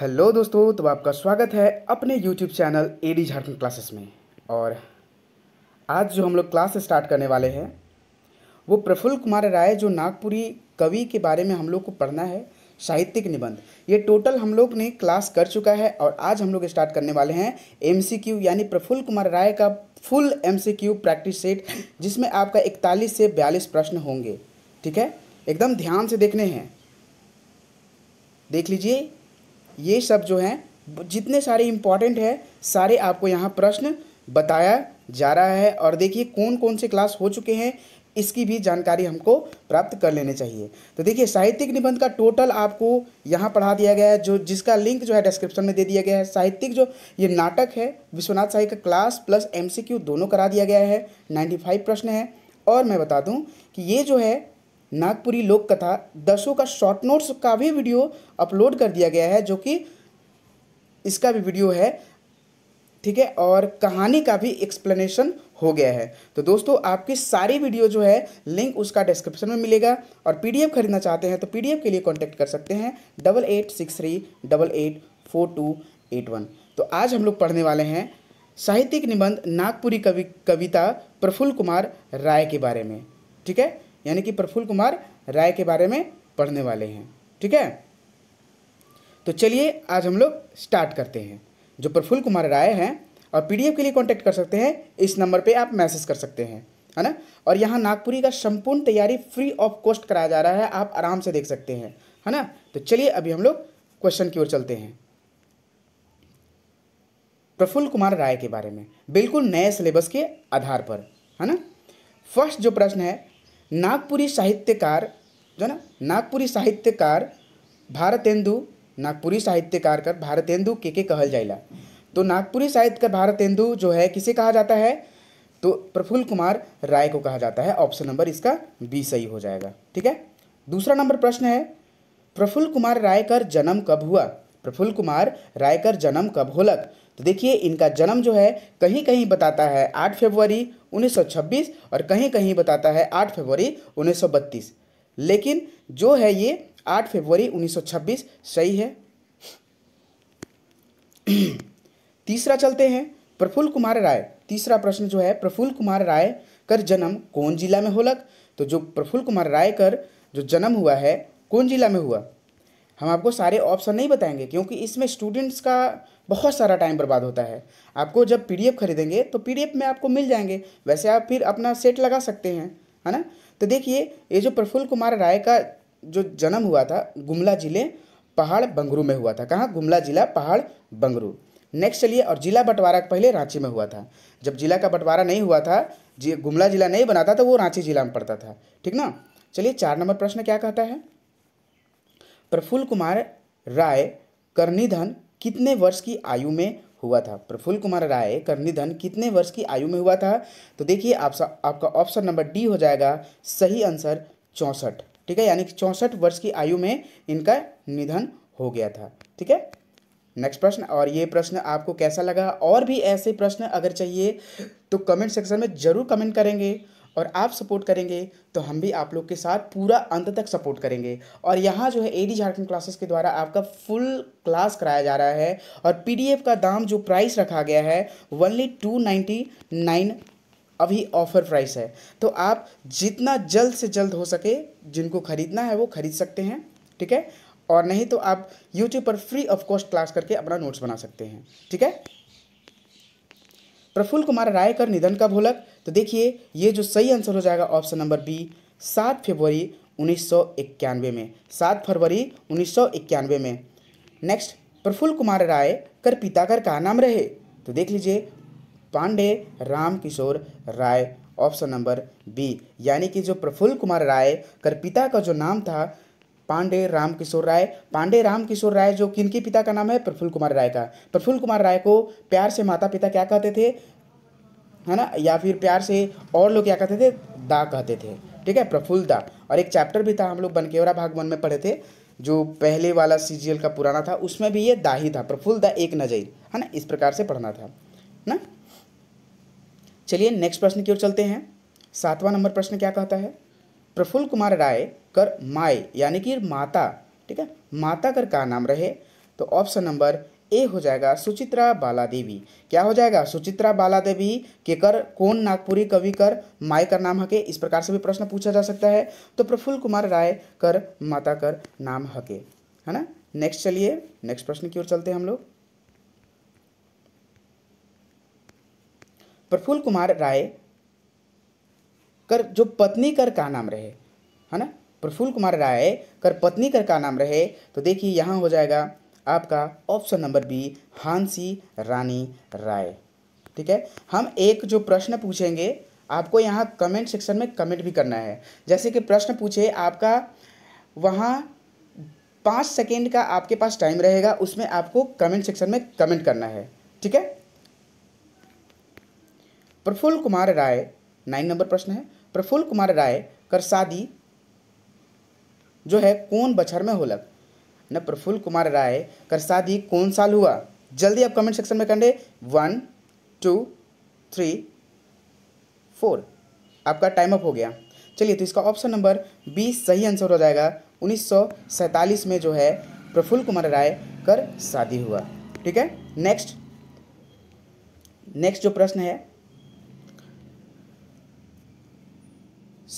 hello दोस्तों तो आपका स्वागत है अपने YouTube channel A D Jharkhand classes में और आज जो हम लोग क्लास स्टार्ट करने वाले हैं वो प्रफुल्ल कुमार राय जो नागपुरी कवि के बारे में हम लोग को पढ़ना है साहित्यिक निबंध ये टोटल हम लोग ने क्लास कर चुका है और आज हम लोग स्टार्ट करने वाले हैं एम यानी प्रफुल्ल कुमार राय का फुल एम प्रैक्टिस सेट जिसमें आपका इकतालीस से बयालीस प्रश्न होंगे ठीक है एकदम ध्यान से देखने हैं देख लीजिए ये सब जो हैं जितने सारे इम्पॉर्टेंट है सारे आपको यहाँ प्रश्न बताया जा रहा है और देखिए कौन कौन से क्लास हो चुके हैं इसकी भी जानकारी हमको प्राप्त कर लेने चाहिए तो देखिए साहित्यिक निबंध का टोटल आपको यहाँ पढ़ा दिया गया है जो जिसका लिंक जो है डिस्क्रिप्शन में दे दिया गया है साहित्यिक जो ये नाटक है विश्वनाथ साहित्य का क्लास प्लस एमसीक्यू दोनों करा दिया गया है 95 प्रश्न है और मैं बता दूँ कि ये जो है नागपुरी लोक कथा दसों का शॉर्ट नोट्स का भी वीडियो अपलोड कर दिया गया है जो कि इसका भी वीडियो है ठीक है और कहानी का भी एक्सप्लेनेशन हो गया है तो दोस्तों आपकी सारी वीडियो जो है लिंक उसका डिस्क्रिप्शन में मिलेगा और पीडीएफ खरीदना चाहते हैं तो पीडीएफ के लिए कांटेक्ट कर सकते हैं double eight six three double eight four two eight one तो आज हम लोग पढ़ने वाले हैं साहित्यिक निबंध नागपुरी कवि कविता प्रफुल्ल कुमार राय के बारे में ठीक है यानी कि प्रफुल्ल कुमार राय के बारे में पढ़ने वाले हैं ठीक है तो चलिए आज हम लोग स्टार्ट करते हैं जो प्रफुल्ल कुमार राय हैं और पीडीएफ के लिए कांटेक्ट कर सकते हैं इस नंबर पे आप मैसेज कर सकते हैं है ना और यहाँ नागपुरी का संपूर्ण तैयारी फ्री ऑफ कॉस्ट कराया जा रहा है आप आराम से देख सकते हैं है ना तो चलिए अभी हम लोग क्वेश्चन की ओर चलते हैं प्रफुल्ल कुमार राय के बारे में बिल्कुल नए सिलेबस के आधार पर है ना फर्स्ट जो प्रश्न है नागपुरी साहित्यकार जो ना नागपुरी साहित्यकार भारतेंदु नागपुरी साहित्यकार का भारतेंदु के के कहल जाएगा तो नागपुरी साहित्य का भारतेंदु जो है किसे कहा जाता है तो प्रफुल्ल कुमार राय को कहा जाता है ऑप्शन नंबर इसका बी सही हो जाएगा ठीक है दूसरा नंबर प्रश्न है प्रफुल्ल कुमार राय कर जन्म कब हुआ प्रफुल्ल कुमार राय कर जन्म कब होलक तो देखिए इनका जन्म जो है कहीं कहीं बताता है 8 फरवरी 1926 और कहीं कहीं बताता है 8 फरवरी 1932 लेकिन जो है ये 8 फरवरी 1926 सही है तीसरा चलते हैं प्रफुल्ल कुमार राय तीसरा प्रश्न जो है प्रफुल्ल कुमार राय कर जन्म कौन जिला में होलक तो जो प्रफुल्ल कुमार राय कर जो जन्म हुआ है कौन जिला में हुआ हम आपको सारे ऑप्शन नहीं बताएंगे क्योंकि इसमें स्टूडेंट्स का बहुत सारा टाइम बर्बाद होता है आपको जब पीडीएफ खरीदेंगे तो पीडीएफ में आपको मिल जाएंगे वैसे आप फिर अपना सेट लगा सकते हैं है ना तो देखिए ये जो प्रफुल्ल कुमार राय का जो जन्म हुआ था गुमला जिले पहाड़ बंगरू में हुआ था कहाँ गुमला जिला पहाड़ बंगरू नेक्स्ट चलिए और जिला बंटवारा पहले रांची में हुआ था जब जिला का बंटवारा नहीं हुआ था जी गुमला जिला नहीं बना था तो वो रांची जिला में पड़ता था ठीक ना चलिए चार नंबर प्रश्न क्या कहता है प्रफुल्ल कुमार राय कर निधन कितने वर्ष की आयु में हुआ था प्रफुल्ल कुमार राय कर निधन कितने वर्ष की आयु में हुआ था तो देखिए आप आपका ऑप्शन नंबर डी हो जाएगा सही आंसर चौंसठ ठीक है यानी कि चौंसठ वर्ष की आयु में इनका निधन हो गया था ठीक है नेक्स्ट प्रश्न और ये प्रश्न आपको कैसा लगा और भी ऐसे प्रश्न अगर चाहिए तो कमेंट सेक्शन में ज़रूर कमेंट करेंगे और आप सपोर्ट करेंगे तो हम भी आप लोग के साथ पूरा अंत तक सपोर्ट करेंगे और यहाँ जो है एडी झारखंड क्लासेस के द्वारा आपका फुल क्लास कराया जा रहा है और पीडीएफ का दाम जो प्राइस रखा गया है वनली टू अभी ऑफर प्राइस है तो आप जितना जल्द से जल्द हो सके जिनको खरीदना है वो खरीद सकते हैं ठीक है और नहीं तो आप यूट्यूब पर फ्री ऑफ कॉस्ट क्लास करके अपना नोट्स बना सकते हैं ठीक है प्रफुल्ल कुमार राय कर निधन का भोलक तो देखिए ये जो सही आंसर हो जाएगा ऑप्शन नंबर बी सात फरवरी उन्नीस में सात फरवरी उन्नीस में नेक्स्ट प्रफुल्ल कुमार राय कर पिता कर कहा नाम रहे तो देख लीजिए Pande Ram Kishore Rai option number B यानी कि जो प्रफुल्ल कुमार राय कर पिता का जो नाम था पांडे राम किशोर राय पांडे राम किशोर राय जो किनके पिता का नाम है प्रफुल्ल कुमार राय का प्रफुल्ल कुमार राय को प्यार से माता पिता क्या कहते थे है ना या फिर प्यार से और लोग क्या कहते थे दा कहते थे ठीक है प्रफुल्ल दा और एक चैप्टर भी था हम लोग बनकेवरा भाग वन में पढ़े थे जो पहले वाला सीजीएल का पुराना था उसमें भी ये दा ही था प्रफुल्ल दा एक नजर है ना इस प्रकार से पढ़ना था ना चलिए नेक्स्ट प्रश्न की ओर चलते हैं सातवां नंबर प्रश्न क्या कहता है प्रफुल्ल कुमार राय कर माए यानी कि माता ठीक है माता कर का नाम रहे तो ऑप्शन नंबर ए हो जाएगा सुचित्रा बाला देवी क्या हो जाएगा सुचित्रा बाला देवी के कर कौन नागपुरी कवि कर माय कर नाम हके इस प्रकार से भी प्रश्न पूछा जा सकता है तो प्रफुल्ल कुमार राय कर माता कर नाम हके है ना नेक्स्ट चलिए नेक्स्ट प्रश्न की ओर चलते हैं हम लोग प्रफुल्ल कुमार राय कर जो पत्नी कर का नाम रहे है ना प्रफुल्ल कुमार राय कर पत्नी कर का नाम रहे तो देखिए यहाँ हो जाएगा आपका option number B Hansi Rani Rai ठीक है हम एक जो प्रश्न पूछेंगे आपको यहाँ कमेंट सेक्शन में कमेंट भी करना है जैसे कि प्रश्न पूछे आपका वहाँ पाँच सेकेंड का आपके पास टाइम रहेगा उसमें आपको कमेंट सेक्शन में कमेंट करना है ठीक है प्रफुल्ल कुमार राय नाइन नंबर प्रश्न है प्रफुल्ल कुमार राय कर शादी जो है कौन बछर में होलक न प्रफुल्ल कुमार राय कर शादी कौन साल हुआ जल्दी आप कमेंट सेक्शन में कंडे वन टू थ्री फोर आपका टाइम अप हो गया चलिए तो इसका ऑप्शन नंबर बी सही आंसर हो जाएगा उन्नीस में जो है प्रफुल्ल कुमार राय कर शादी हुआ ठीक है नेक्स्ट नेक्स्ट जो प्रश्न है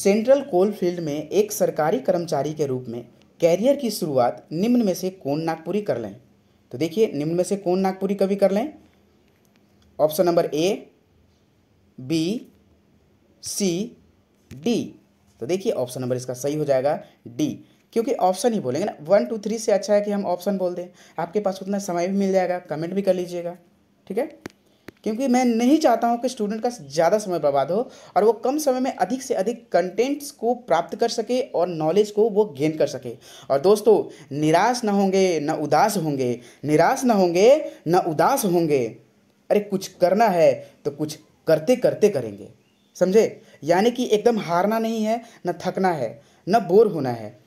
सेंट्रल कोल फील्ड में एक सरकारी कर्मचारी के रूप में कैरियर की शुरुआत निम्न में से कौन नागपुरी कर लें तो देखिए निम्न में से कौन नागपुरी कवि कर लें option number A B C D तो देखिए ऑप्शन नंबर इसका सही हो जाएगा डी क्योंकि ऑप्शन ही बोलेंगे ना वन टू थ्री से अच्छा है कि हम ऑप्शन बोल दें आपके पास उतना समय भी मिल जाएगा कमेंट भी कर लीजिएगा ठीक है क्योंकि मैं नहीं चाहता हूँ कि स्टूडेंट का ज़्यादा समय बर्बाद हो और वो कम समय में अधिक से अधिक कंटेंट्स को प्राप्त कर सके और नॉलेज को वो गेन कर सके और दोस्तों निराश ना होंगे ना उदास होंगे निराश ना होंगे ना उदास होंगे अरे कुछ करना है तो कुछ करते करते करेंगे समझे यानी कि एकदम हारना नहीं है ना थकना है ना बोर होना है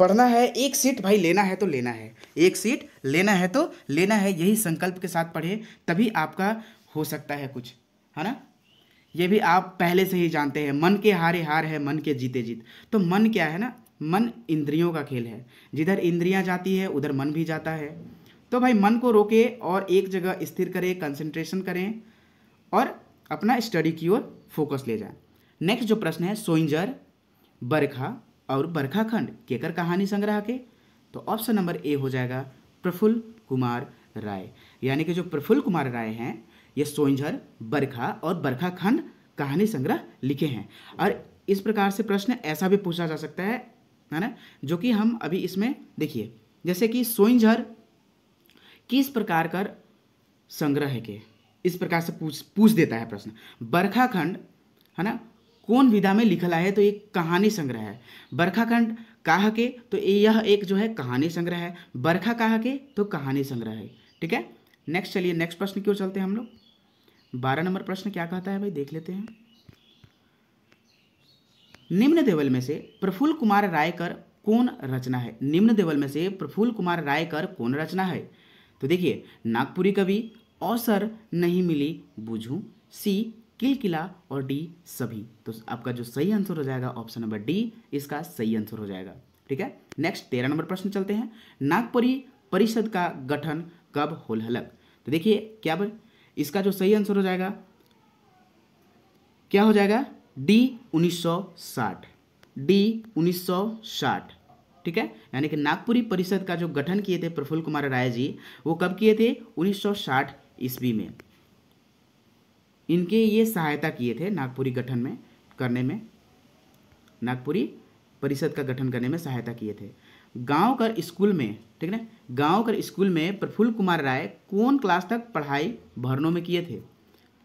पढ़ना है एक सीट भाई लेना है तो लेना है एक सीट लेना है तो लेना है यही संकल्प के साथ पढ़े तभी आपका हो सकता है कुछ है ना ये भी आप पहले से ही जानते हैं मन के हारे हार है मन के जीते जीत तो मन क्या है ना मन इंद्रियों का खेल है जिधर इंद्रियां जाती है उधर मन भी जाता है तो भाई मन को रोके और एक जगह स्थिर करें कंसंट्रेशन करें और अपना स्टडी की ओर फोकस ले जाएं नेक्स्ट जो प्रश्न है सोइंजर बरखा और बरखा खंड केकर कहानी संग्रह के तो ऑप्शन नंबर ए हो जाएगा प्रफुल्ल कुमार राय यानी कि जो प्रफुल्ल कुमार राय हैं ये सोइंझर बरखा और बरखा खंड कहानी संग्रह लिखे हैं और इस प्रकार से प्रश्न ऐसा भी पूछा जा सकता है है ना जो कि हम अभी इसमें देखिए जैसे कि सोइंझर किस प्रकार का संग्रह है के इस प्रकार से पूछ पूछ देता है प्रश्न बरखा खंड है ना कौन विधा में लिखला है तो ये कहानी संग्रह है बरखाखंड कह के तो यह एक जो है कहानी संग्रह है बरखा कह के तो कहानी संग्रह है ठीक है नेक्स्ट चलिए नेक्स्ट प्रश्न की ओर चलते हैं हम लोग बारह नंबर प्रश्न क्या कहता है भाई देख लेते हैं निम्न देवल में से प्रफुल्ल कुमार रायकर कौन रचना है निम्न देवल में से प्रफुल्ल कुमार रायकर कौन रचना है तो देखिए नागपुरी कवि अवसर नहीं मिली बुझू सी किलकिला और डी सभी तो आपका जो सही आंसर हो जाएगा ऑप्शन नंबर डी इसका सही आंसर हो जाएगा ठीक है नेक्स्ट तेरह नंबर प्रश्न चलते हैं नागपुरी परिषद का गठन कब होल तो देखिए क्या बोल इसका जो सही आंसर हो जाएगा क्या हो जाएगा डी 1960 डी 1960 ठीक है यानी कि नागपुरी परिषद का जो गठन किए थे प्रफुल्ल कुमार राय जी वो कब किए थे 1960 ईस्वी में इनके ये सहायता किए थे नागपुरी गठन में करने में नागपुरी परिषद का गठन करने में सहायता किए थे गांव कर स्कूल में ठीक है ना गांव कर स्कूल में प्रफुल्ल कुमार राय कौन क्लास तक पढ़ाई भरनों में किए थे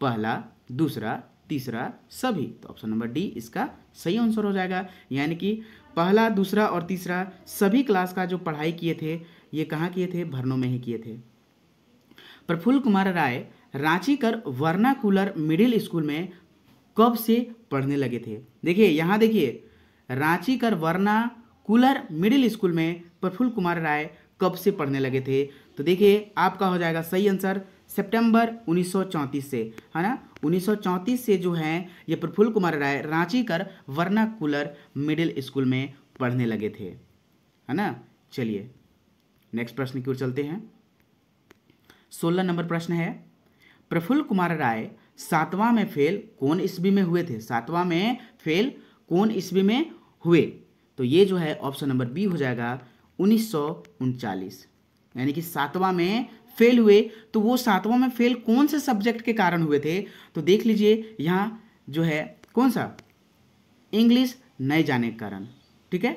पहला दूसरा तीसरा सभी तो ऑप्शन नंबर डी इसका सही आंसर हो जाएगा यानी कि पहला दूसरा और तीसरा सभी क्लास का जो पढ़ाई किए थे ये कहाँ किए थे भरनों में ही किए थे प्रफुल्ल कुमार राय रांची कर वर्नाकुलर मिडिल स्कूल में कब से पढ़ने लगे थे देखिए यहाँ देखिए रांची कर वर्ना कूलर मिडिल स्कूल में प्रफुल्ल कुमार राय कब से पढ़ने लगे थे तो देखिए आपका हो जाएगा सही आंसर सितंबर 1934 से है ना 1934 से जो है ये प्रफुल्ल कुमार राय रांची कर वर्ना कूलर मिडिल स्कूल में पढ़ने लगे थे है ना चलिए नेक्स्ट प्रश्न की ओर चलते हैं सोलह नंबर प्रश्न है प्रफुल्ल कुमार राय सातवां में फेल कौन ईस्वी में हुए थे सातवां में फेल कौन ईस्वी में हुए तो ये जो है ऑप्शन नंबर बी हो जाएगा उन्नीस यानी कि सातवां में फेल हुए तो वो सातवां में फेल कौन से सब्जेक्ट के कारण हुए थे तो देख लीजिए यहाँ जो है कौन सा इंग्लिश नहीं जाने के कारण ठीक है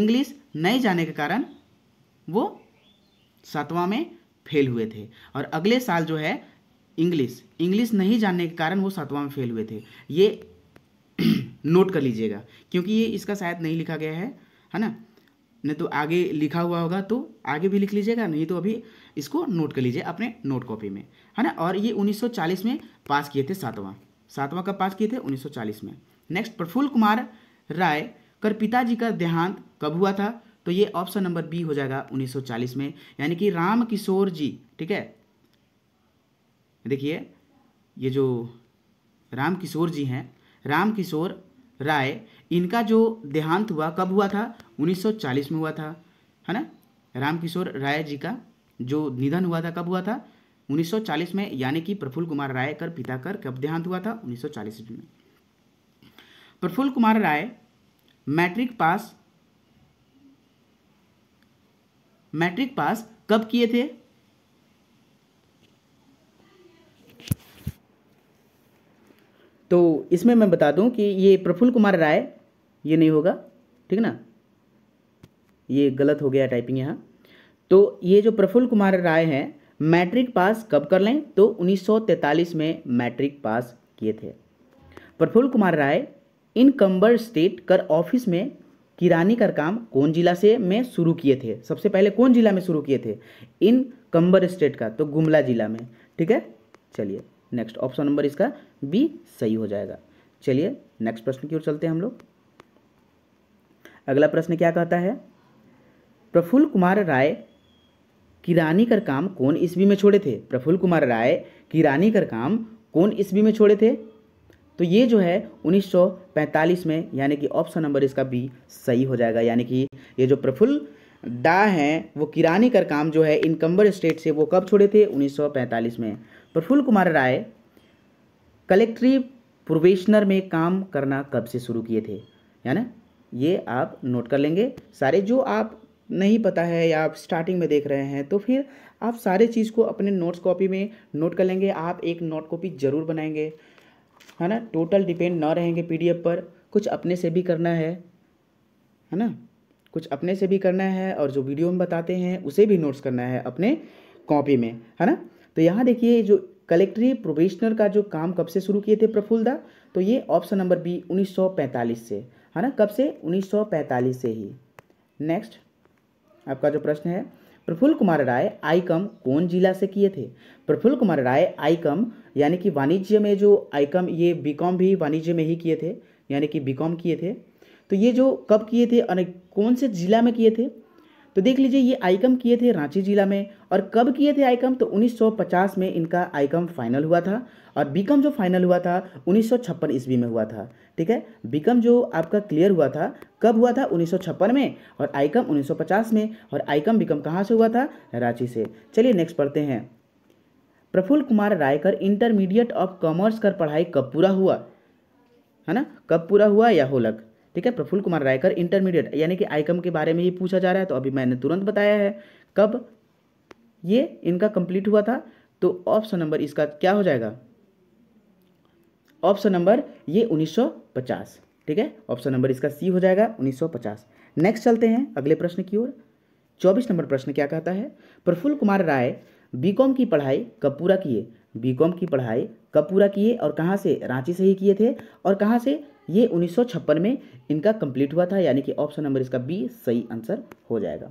इंग्लिश नहीं जाने के कारण वो सातवां में फेल हुए थे और अगले साल जो है इंग्लिश इंग्लिश नहीं जानने के कारण वो सातवां में फेल हुए थे ये नोट कर लीजिएगा क्योंकि ये इसका शायद नहीं लिखा गया है है ना नहीं तो आगे लिखा हुआ होगा तो आगे भी लिख लीजिएगा नहीं तो अभी इसको नोट कर लीजिए अपने नोट कॉपी में है ना और ये 1940 में पास किए थे सातवां सातवां कब पास किए थे 1940 में नेक्स्ट प्रफुल्ल कुमार राय कर पिताजी का देहांत कब हुआ था तो ये ऑप्शन नंबर बी हो जाएगा 1940 में यानी कि राम किशोर जी ठीक है देखिए ये जो राम किशोर जी हैं राम किशोर राय इनका जो देहांत हुआ कब हुआ था 1940 में हुआ था है ना रामकिशोर राय जी का जो निधन हुआ था कब हुआ था 1940 में यानी कि प्रफुल्ल कुमार राय कर पिता कर कब देहांत हुआ था 1940 सौ में Prafulla Kumar Rai matric pass matric pass कब किए थे तो इसमें मैं बता दूं कि ये प्रफुल्ल कुमार राय ये नहीं होगा ठीक ना ये गलत हो गया टाइपिंग यहाँ तो ये जो प्रफुल्ल कुमार राय हैं मैट्रिक पास कब कर लें तो 1943 में मैट्रिक पास किए थे प्रफुल्ल कुमार राय इन कंबर स्टेट कर ऑफिस में किरानी का काम कौन जिला से में शुरू किए थे सबसे पहले कौन जिला में शुरू किए थे इन कंबर स्टेट का तो गुमला जिला में ठीक है चलिए नेक्स्ट ऑप्शन नंबर इसका बी सही हो जाएगा चलिए नेक्स्ट प्रश्न की ओर चलते हैं हम लोग अगला प्रश्न क्या कहता है प्रफुल्ल कुमार राय किरानी कर काम कौन ईस्वी में छोड़े थे प्रफुल्ल कुमार राय किरानी कर काम कौन ईस्वी में छोड़े थे तो ये जो है 1945 में यानी कि ऑप्शन नंबर इसका बी सही हो जाएगा यानी कि ये जो प्रफुल्ल दा हैं वो किरानी कर काम जो है इनकम्बर स्टेट से वो कब छोड़े थे 1945 में प्रफुल्ल कुमार राय कलेक्ट्री प्रोबेशनर में काम करना कब से शुरू किए थे है ना ये आप नोट कर लेंगे सारे जो आप नहीं पता है या आप स्टार्टिंग में देख रहे हैं तो फिर आप सारे चीज़ को अपने नोट्स कॉपी में नोट कर लेंगे आप एक नोट कॉपी ज़रूर बनाएंगे है ना टोटल डिपेंड ना रहेंगे पीडीएफ पर कुछ अपने से भी करना है है ना कुछ अपने से भी करना है और जो वीडियो में बताते हैं उसे भी नोट्स करना है अपने कॉपी में है ना तो यहाँ देखिए जो कलेक्ट्री प्रोबेशनर का जो काम कब से शुरू किए थे प्रफुल्लदा तो ये ऑप्शन नंबर बी 1945 से है ना कब से 1945 से ही नेक्स्ट आपका जो प्रश्न है प्रफुल्ल कुमार राय आईकम कौन जिला से किए थे प्रफुल्ल कुमार राय आईकम यानी कि वाणिज्य में जो आईकम ये बीकॉम भी वाणिज्य में ही किए थे यानी कि बीकॉम किए थे तो ये जो कब किए थे और कौन से जिला में किए थे तो देख लीजिए ये आईकम किए थे रांची जिला में और कब किए थे आईकम तो 1950 में इनका आईकम फाइनल हुआ था और बीकम जो फाइनल हुआ था उन्नीस ईस्वी में हुआ था ठीक है बीकम जो आपका क्लियर हुआ था कब हुआ था उन्नीस में और आईकम 1950 में और आईकम बीकम कहाँ से हुआ था रांची से चलिए नेक्स्ट पढ़ते हैं प्रफुल्ल कुमार रायकर इंटरमीडिएट ऑफ कॉमर्स कर पढ़ाई कब पूरा हुआ है ना कब पूरा हुआ या होलक ठीक है प्रफुल्ल कुमार रायकर इंटरमीडिएट यानी कि आईकम के बारे में ही पूछा जा रहा है तो अभी मैंने तुरंत बताया है कब ये इनका कंप्लीट हुआ था तो ऑप्शन नंबर इसका क्या हो जाएगा ऑप्शन नंबर ये 1950 ठीक है ऑप्शन नंबर इसका सी हो जाएगा 1950 नेक्स्ट चलते हैं अगले प्रश्न की ओर 24 नंबर प्रश्न क्या कहता है प्रफुल्ल कुमार राय बीकॉम की पढ़ाई कब पूरा किए बीकॉम की पढ़ाई कब पूरा किए और कहाँ से रांची से ही किए थे और कहाँ से ये उन्नीस में इनका कंप्लीट हुआ था यानी कि ऑप्शन नंबर इसका बी सही आंसर हो जाएगा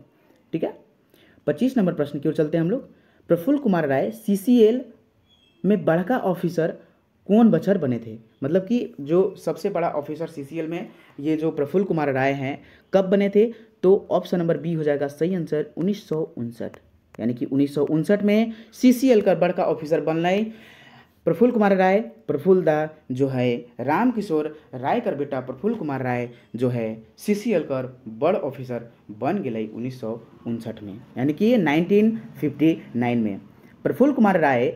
ठीक है पच्चीस नंबर प्रश्न की ओर चलते हैं हम लोग प्रफुल्ल कुमार राय सी में बड़का ऑफिसर कौन बचर बने थे मतलब कि जो सबसे बड़ा ऑफिसर सीसीएल में ये जो प्रफुल्ल कुमार राय हैं कब बने थे तो ऑप्शन नंबर बी हो जाएगा सही आंसर उन्नीस यानी कि उन्नीस में सी का बड़का ऑफिसर बननाई प्रफुल्ल कुमार राय प्रफुल्ल दा जो है राम किशोर राय कर बेटा प्रफुल्ल कुमार राय जो है सी सी एल कर बड़ ऑफिसर बन गए उन्नीस सौ उनसठ में यानी कि नाइनटीन फिफ्टी नाइन में प्रफुल्ल कुमार राय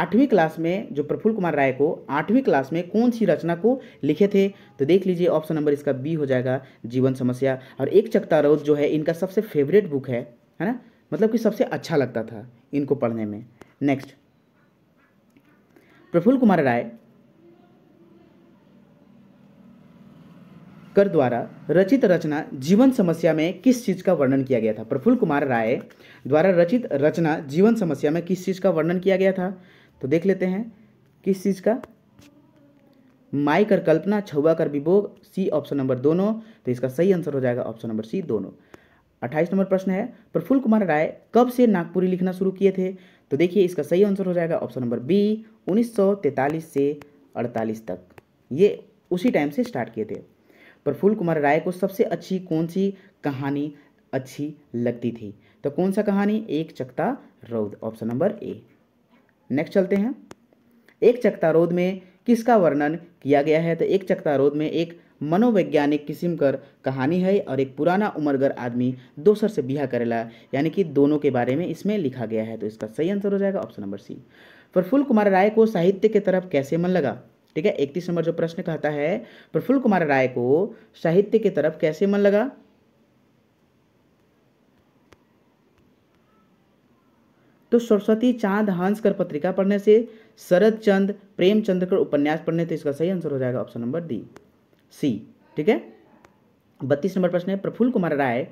आठवीं क्लास में जो प्रफुल्ल कुमार राय को आठवीं क्लास में कौन सी रचना को लिखे थे तो देख लीजिए ऑप्शन नंबर इसका बी हो जाएगा जीवन समस्या और एक चकता रोज जो है इनका सबसे फेवरेट बुक है है ना मतलब कि सबसे अच्छा लगता था इनको पढ़ने में नेक्स्ट प्रफुल्ल कुमार राय कर द्वारा रचित रचना जीवन समस्या में किस चीज़ का वर्णन किया गया था प्रफुल्ल कुमार राय द्वारा रचित रचना जीवन समस्या में किस चीज़ का वर्णन किया गया था तो देख लेते हैं किस चीज़ का माई कर कल्पना छुआ कर विभोग सी ऑप्शन नंबर दोनों तो इसका सही आंसर हो जाएगा ऑप्शन नंबर सी दोनों अट्ठाईस नंबर प्रश्न है प्रफुल्ल कुमार राय कब से नागपुरी लिखना शुरू किए थे तो देखिए इसका सही आंसर हो जाएगा ऑप्शन नंबर बी 1943 से 48 तक ये उसी टाइम से स्टार्ट किए थे प्रफुल्ल कुमार राय को सबसे अच्छी कौन सी कहानी अच्छी लगती थी तो कौन सा कहानी एक चकता रौद ऑप्शन नंबर ए नेक्स्ट चलते हैं एक चकता रौद में किसका वर्णन किया गया है तो एक चकता रौद में एक मनोवैज्ञानिक किस्म कर कहानी है और एक पुराना उम्रगर आदमी दोसर से ब्याह करेला यानी कि दोनों के बारे में इसमें लिखा गया है तो इसका सही आंसर हो जाएगा option number C Praphulla Kumar Rai को साहित्य के तरफ कैसे मन लगा ठीक है इकतीस नंबर जो प्रश्न कहता है प्रफुल्ल कुमार राय को साहित्य के तरफ कैसे मन लगा तो सरस्वती चांद हंस कर पत्रिका पढ़ने से शरद चंद प्रेमचंद कर उपन्यास पढ़ने तो इसका सही आंसर हो जाएगा ऑप्शन नंबर डी सी ठीक है बत्तीस नंबर प्रश्न है प्रफुल्ल कुमार राय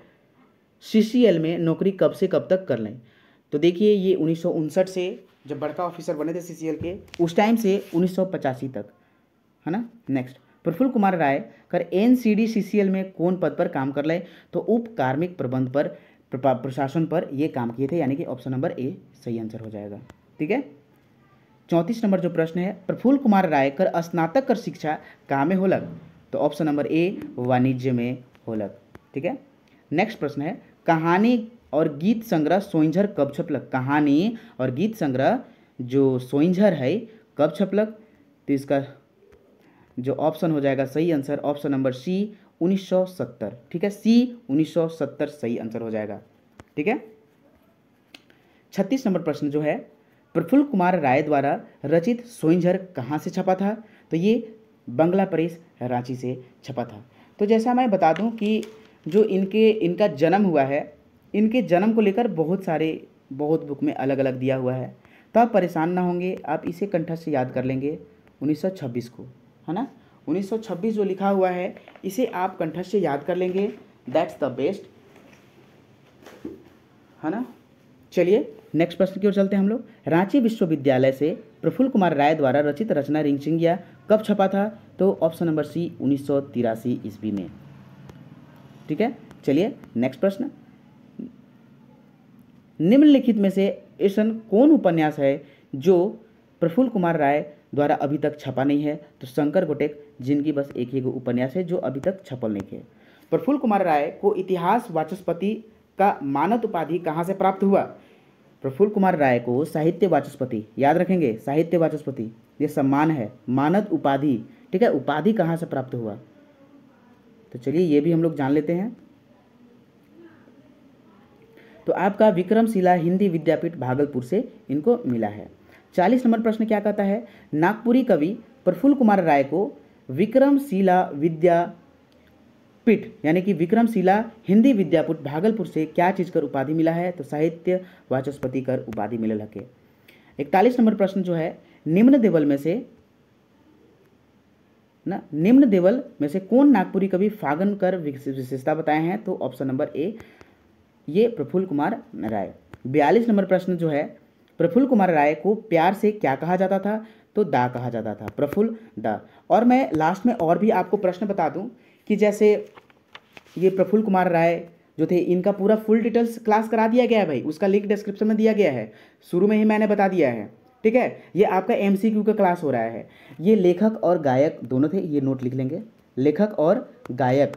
सी में नौकरी कब से कब तक कर लें तो देखिए ये उन्नीस से जब बड़का ऑफिसर बने थे सी के उस टाइम से उन्नीस तक है ना नेक्स्ट प्रफुल्ल कुमार राय कर एन सी में कौन पद पर काम कर लें तो उप कार्मिक प्रबंध पर प्रशासन पर ये काम किए थे यानी कि ऑप्शन नंबर ए सही आंसर हो जाएगा ठीक है चौंतीस नंबर जो प्रश्न है प्रफुल्ल कुमार राय कर स्नातक कर शिक्षा हो लग तो ऑप्शन नंबर ए वाणिज्य में होलक ठीक है नेक्स्ट प्रश्न है कहानी और गीत संग्रह सोइझर कब छपलक कहानी और गीत संग्रह जो सोइझर है कब छपलक तो इसका जो ऑप्शन हो जाएगा सही आंसर ऑप्शन नंबर सी 1970 ठीक है सी 1970 सही आंसर हो जाएगा ठीक है छत्तीस नंबर प्रश्न जो है प्रफुल्ल कुमार राय द्वारा रचित सोइझर कहाँ से छपा था तो ये बंगला प्रेस रांची से छपा था तो जैसा मैं बता दूं कि जो इनके इनका जन्म हुआ है इनके जन्म को लेकर बहुत सारे बहुत बुक में अलग अलग दिया हुआ है तो आप परेशान ना होंगे आप इसे कंठस्थ याद कर लेंगे 1926 को है ना 1926 जो लिखा हुआ है इसे आप कंठस्थ याद कर लेंगे दैट्स द बेस्ट है ना चलिए नेक्स्ट प्रश्न की ओर चलते हैं हम लोग रांची विश्वविद्यालय से प्रफुल्ल कुमार राय द्वारा रचित रचना रिंगचिंगिया कब छपा था तो ऑप्शन नंबर सी उन्नीस ईस्वी में ठीक है चलिए नेक्स्ट प्रश्न निम्नलिखित में से ऐसा कौन उपन्यास है जो प्रफुल्ल कुमार राय द्वारा अभी तक छपा नहीं है तो शंकर गोटेक जिनकी बस एक ही उपन्यास है जो अभी तक छपल नहीं है प्रफुल्ल कुमार राय को इतिहास वाचस्पति का मानद उपाधि कहाँ से प्राप्त हुआ प्रफुल्ल कुमार राय को साहित्य वाचस्पति याद रखेंगे साहित्य वाचस्पति ये सम्मान है मानद उपाधि ठीक है उपाधि कहाँ से प्राप्त हुआ तो चलिए ये भी हम लोग जान लेते हैं तो आपका विक्रमशिला हिंदी विद्यापीठ भागलपुर से इनको मिला है चालीस नंबर प्रश्न क्या कहता है नागपुरी कवि प्रफुल्ल कुमार राय को विक्रमशिला विद्या पीठ यानी कि विक्रमशिला हिंदी विद्यापीठ भागलपुर से क्या चीज कर उपाधि मिला है तो साहित्य वाचस्पति कर उपाधि मिले लगे इकतालीस नंबर प्रश्न जो है निम्न देवल में से ना निम्न देवल में से कौन नागपुरी कवि फागन कर विशेषता बताए हैं तो ऑप्शन नंबर ए ये प्रफुल्ल कुमार राय बयालीस नंबर प्रश्न जो है प्रफुल्ल कुमार राय को प्यार से क्या कहा जाता था तो दा कहा जाता था प्रफुल्ल दा और मैं लास्ट में और भी आपको प्रश्न बता दूं कि जैसे ये प्रफुल्ल कुमार राय जो थे इनका पूरा फुल डिटेल्स क्लास करा दिया गया है भाई उसका लिंक डिस्क्रिप्शन में दिया गया है शुरू में ही मैंने बता दिया है ठीक है ये आपका एम का क्लास हो रहा है ये लेखक और गायक दोनों थे ये नोट लिख लेंगे लेखक और गायक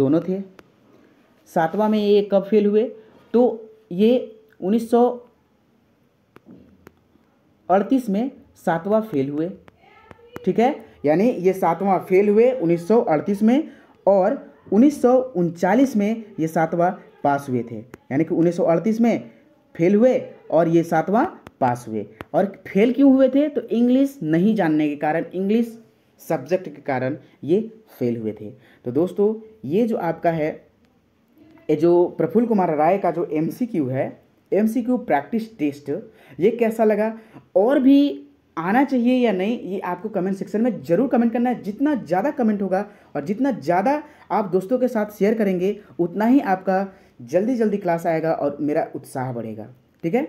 दोनों थे सातवां में ये कब फेल हुए तो ये 1938 में सातवां फेल हुए ठीक है यानी ये सातवां फेल हुए 1938 में और उन्नीस में ये सातवां पास हुए थे यानी कि 1938 में फेल हुए और ये सातवां पास हुए और फेल क्यों हुए थे तो इंग्लिश नहीं जानने के कारण इंग्लिश सब्जेक्ट के कारण ये फेल हुए थे तो दोस्तों ये जो आपका है ये जो प्रफुल्ल कुमार राय का जो एमसीक्यू है एमसीक्यू प्रैक्टिस टेस्ट ये कैसा लगा और भी आना चाहिए या नहीं ये आपको कमेंट सेक्शन में ज़रूर कमेंट करना है जितना ज़्यादा कमेंट होगा और जितना ज़्यादा आप दोस्तों के साथ शेयर करेंगे उतना ही आपका जल्दी जल्दी क्लास आएगा और मेरा उत्साह बढ़ेगा ठीक है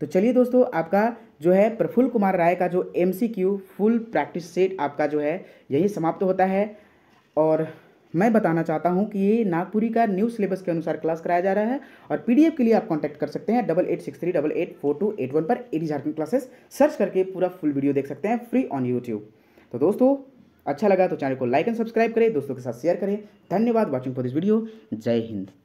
तो चलिए दोस्तों आपका जो है प्रफुल्ल कुमार राय का जो एम फुल प्रैक्टिस सेट आपका जो है यही समाप्त होता है और मैं बताना चाहता हूँ कि ये नागपुरी का न्यू सिलेबस के अनुसार क्लास कराया जा रहा है और पीडीएफ के लिए आप कॉन्टैक्ट कर सकते हैं double eight six three double eight four two eight one पर एडी झारखंड क्लासेस सर्च करके पूरा फुल वीडियो देख सकते हैं फ्री ऑन यूट्यूब तो दोस्तों अच्छा लगा तो चैनल को लाइक एंड सब्सक्राइब करें दोस्तों के साथ शेयर करें धन्यवाद वॉचिंग फॉर दिस वीडियो जय हिंद